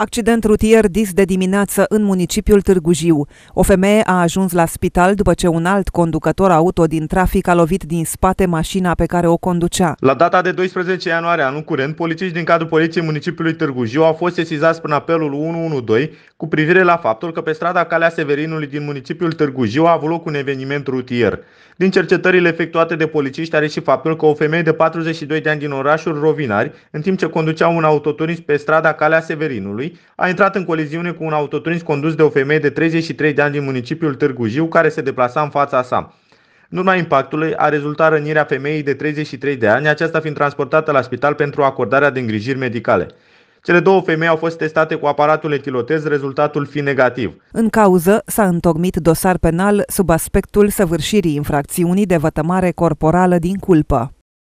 Accident rutier dis de dimineață în municipiul Târgu Jiu. O femeie a ajuns la spital după ce un alt conducător auto din trafic a lovit din spate mașina pe care o conducea. La data de 12 ianuarie anul curent, polițiști din cadrul Poliției Municipiului Târgu Jiu au fost sesizați prin apelul 112 cu privire la faptul că pe strada Calea Severinului din municipiul Târgu Jiu a avut loc un eveniment rutier. Din cercetările efectuate de polițiști are și faptul că o femeie de 42 de ani din orașul Rovinari, în timp ce conducea un autoturism pe strada Calea Severinului, Clujului, a intrat în coliziune cu un autoturism condus de o femeie de 33 de ani din municipiul Târgu Jiu, care se deplasa în fața sa. În urma impactului a rezultat rănirea femeii de 33 de ani, aceasta fiind transportată la spital pentru acordarea de îngrijiri medicale. Cele două femei au fost testate cu aparatul etilotez, rezultatul fi negativ. În cauză s-a întocmit dosar penal sub aspectul săvârșirii infracțiunii de vătămare corporală din culpă.